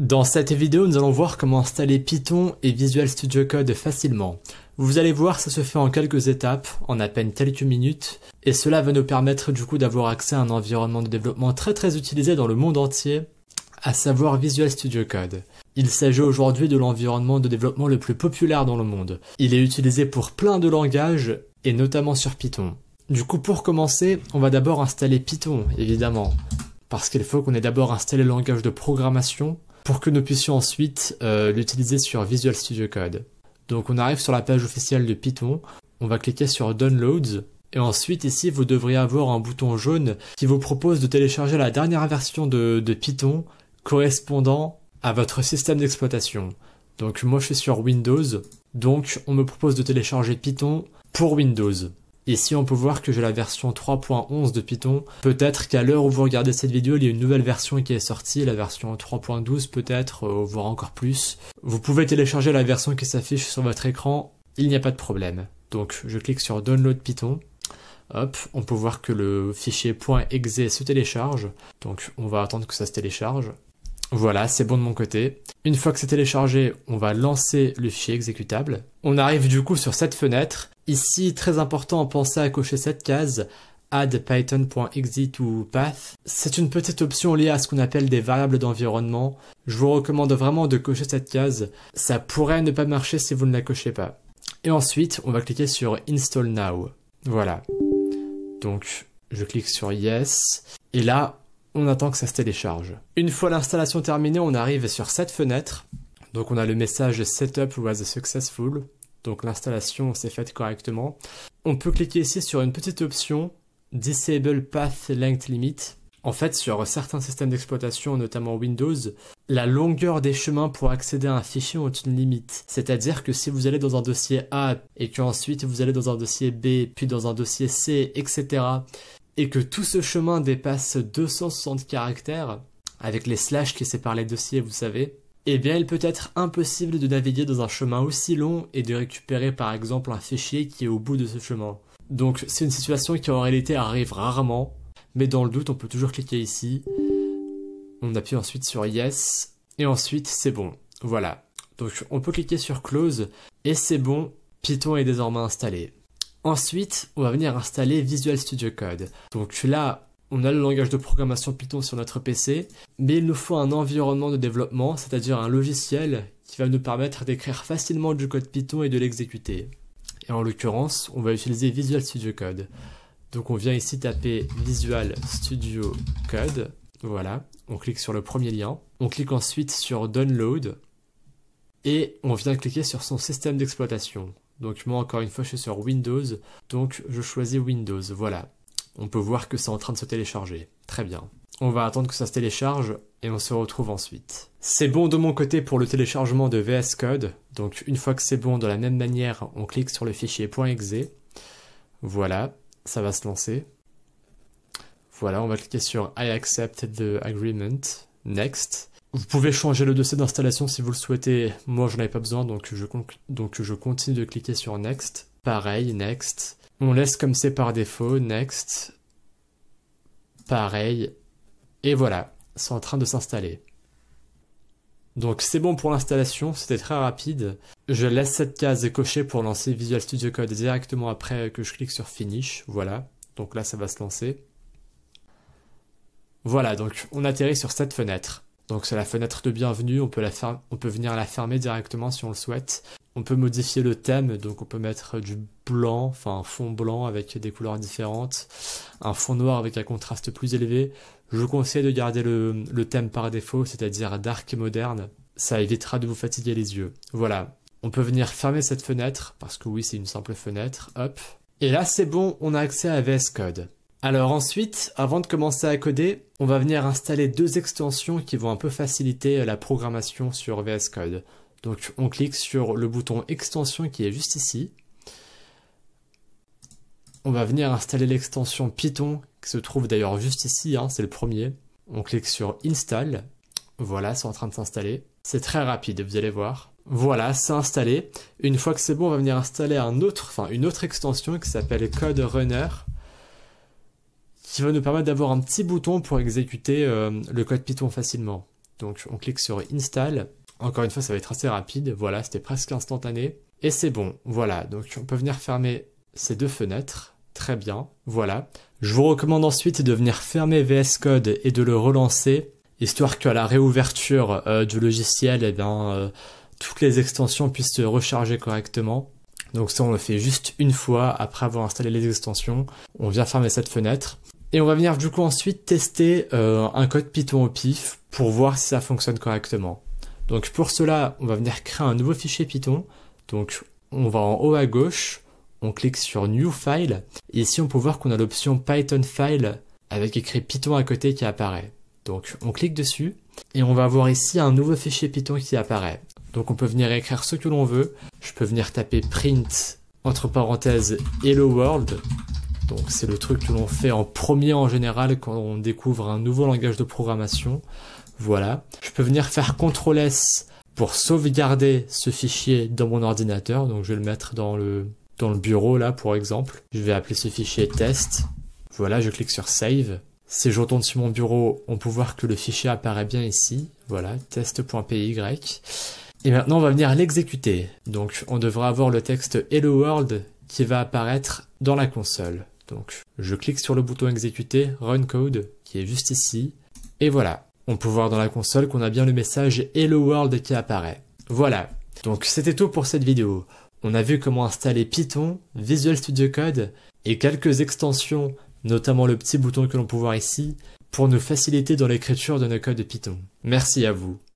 Dans cette vidéo, nous allons voir comment installer Python et Visual Studio Code facilement. Vous allez voir, ça se fait en quelques étapes, en à peine quelques minutes, et cela va nous permettre du coup d'avoir accès à un environnement de développement très très utilisé dans le monde entier, à savoir Visual Studio Code. Il s'agit aujourd'hui de l'environnement de développement le plus populaire dans le monde. Il est utilisé pour plein de langages, et notamment sur Python. Du coup, pour commencer, on va d'abord installer Python, évidemment, parce qu'il faut qu'on ait d'abord installé le langage de programmation, pour que nous puissions ensuite euh, l'utiliser sur Visual Studio Code. Donc on arrive sur la page officielle de Python, on va cliquer sur Downloads, et ensuite ici vous devriez avoir un bouton jaune qui vous propose de télécharger la dernière version de, de Python correspondant à votre système d'exploitation. Donc moi je suis sur Windows, donc on me propose de télécharger Python pour Windows. Ici, on peut voir que j'ai la version 3.11 de Python. Peut-être qu'à l'heure où vous regardez cette vidéo, il y a une nouvelle version qui est sortie, la version 3.12 peut-être, euh, voire encore plus. Vous pouvez télécharger la version qui s'affiche sur votre écran, il n'y a pas de problème. Donc, je clique sur Download Python. Hop, on peut voir que le fichier .exe se télécharge. Donc, on va attendre que ça se télécharge. Voilà, c'est bon de mon côté. Une fois que c'est téléchargé, on va lancer le fichier exécutable. On arrive du coup sur cette fenêtre Ici, très important, pensez à cocher cette case add python.exit ou path. C'est une petite option liée à ce qu'on appelle des variables d'environnement. Je vous recommande vraiment de cocher cette case. Ça pourrait ne pas marcher si vous ne la cochez pas. Et ensuite, on va cliquer sur install now. Voilà. Donc, je clique sur yes. Et là, on attend que ça se télécharge. Une fois l'installation terminée, on arrive sur cette fenêtre. Donc on a le message setup was successful. Donc l'installation s'est faite correctement. On peut cliquer ici sur une petite option Disable Path Length Limit. En fait, sur certains systèmes d'exploitation, notamment Windows, la longueur des chemins pour accéder à un fichier ont une limite. C'est-à-dire que si vous allez dans un dossier A et qu'ensuite vous allez dans un dossier B, puis dans un dossier C, etc., et que tout ce chemin dépasse 260 caractères, avec les slash qui séparent les dossiers, vous savez, eh bien il peut être impossible de naviguer dans un chemin aussi long et de récupérer par exemple un fichier qui est au bout de ce chemin. Donc c'est une situation qui en réalité arrive rarement, mais dans le doute on peut toujours cliquer ici. On appuie ensuite sur Yes, et ensuite c'est bon. Voilà. Donc on peut cliquer sur Close, et c'est bon, Python est désormais installé. Ensuite, on va venir installer Visual Studio Code. Donc là, on a le langage de programmation Python sur notre PC, mais il nous faut un environnement de développement, c'est-à-dire un logiciel qui va nous permettre d'écrire facilement du code Python et de l'exécuter. Et en l'occurrence, on va utiliser Visual Studio Code. Donc on vient ici taper Visual Studio Code. Voilà, on clique sur le premier lien. On clique ensuite sur Download. Et on vient cliquer sur son système d'exploitation. Donc moi encore une fois je suis sur Windows, donc je choisis Windows, voilà. On peut voir que c'est en train de se télécharger. Très bien. On va attendre que ça se télécharge et on se retrouve ensuite. C'est bon de mon côté pour le téléchargement de VS Code. Donc une fois que c'est bon, de la même manière, on clique sur le fichier .exe. Voilà, ça va se lancer. Voilà, on va cliquer sur I accept the agreement. Next. Vous pouvez changer le dossier d'installation si vous le souhaitez. Moi, je n'en ai pas besoin, donc donc je continue de cliquer sur Next. Pareil, Next. On laisse comme c'est par défaut, next. Pareil. Et voilà, c'est en train de s'installer. Donc c'est bon pour l'installation, c'était très rapide. Je laisse cette case cochée pour lancer Visual Studio Code directement après que je clique sur Finish, voilà. Donc là ça va se lancer. Voilà, donc on atterrit sur cette fenêtre. Donc c'est la fenêtre de bienvenue, on peut, la on peut venir la fermer directement si on le souhaite. On peut modifier le thème, donc on peut mettre du blanc, enfin un fond blanc avec des couleurs différentes, un fond noir avec un contraste plus élevé. Je vous conseille de garder le, le thème par défaut, c'est-à-dire dark et moderne. Ça évitera de vous fatiguer les yeux. Voilà. On peut venir fermer cette fenêtre, parce que oui, c'est une simple fenêtre. Hop. Et là, c'est bon, on a accès à VS Code. Alors ensuite, avant de commencer à coder, on va venir installer deux extensions qui vont un peu faciliter la programmation sur VS Code. Donc on clique sur le bouton extension qui est juste ici, on va venir installer l'extension Python qui se trouve d'ailleurs juste ici, hein, c'est le premier. On clique sur Install. Voilà, c'est en train de s'installer. C'est très rapide, vous allez voir. Voilà, c'est installé. Une fois que c'est bon, on va venir installer un autre, enfin une autre extension qui s'appelle Code Runner, qui va nous permettre d'avoir un petit bouton pour exécuter euh, le code Python facilement. Donc on clique sur Install. Encore une fois, ça va être assez rapide. Voilà, c'était presque instantané. Et c'est bon. Voilà, donc on peut venir fermer ces deux fenêtres. Très bien, voilà. Je vous recommande ensuite de venir fermer VS Code et de le relancer, histoire qu'à la réouverture euh, du logiciel, eh bien, euh, toutes les extensions puissent se recharger correctement. Donc ça, on le fait juste une fois après avoir installé les extensions. On vient fermer cette fenêtre. Et on va venir du coup ensuite tester euh, un code Python au pif pour voir si ça fonctionne correctement. Donc pour cela, on va venir créer un nouveau fichier Python. Donc on va en haut à gauche, on clique sur New File, et ici on peut voir qu'on a l'option Python File avec écrit Python à côté qui apparaît. Donc on clique dessus, et on va avoir ici un nouveau fichier Python qui apparaît. Donc on peut venir écrire ce que l'on veut, je peux venir taper print entre parenthèses hello world, donc c'est le truc que l'on fait en premier en général quand on découvre un nouveau langage de programmation. Voilà. Je peux venir faire CTRL S pour sauvegarder ce fichier dans mon ordinateur. Donc je vais le mettre dans le dans le bureau là pour exemple. Je vais appeler ce fichier test. Voilà, je clique sur save. Si je retourne sur mon bureau, on peut voir que le fichier apparaît bien ici. Voilà, test.py. Et maintenant, on va venir l'exécuter. Donc, on devra avoir le texte Hello World qui va apparaître dans la console. Donc, je clique sur le bouton exécuter Run Code qui est juste ici. Et voilà, on peut voir dans la console qu'on a bien le message Hello World qui apparaît. Voilà, donc c'était tout pour cette vidéo. On a vu comment installer Python, Visual Studio Code et quelques extensions, notamment le petit bouton que l'on peut voir ici, pour nous faciliter dans l'écriture de nos codes Python. Merci à vous.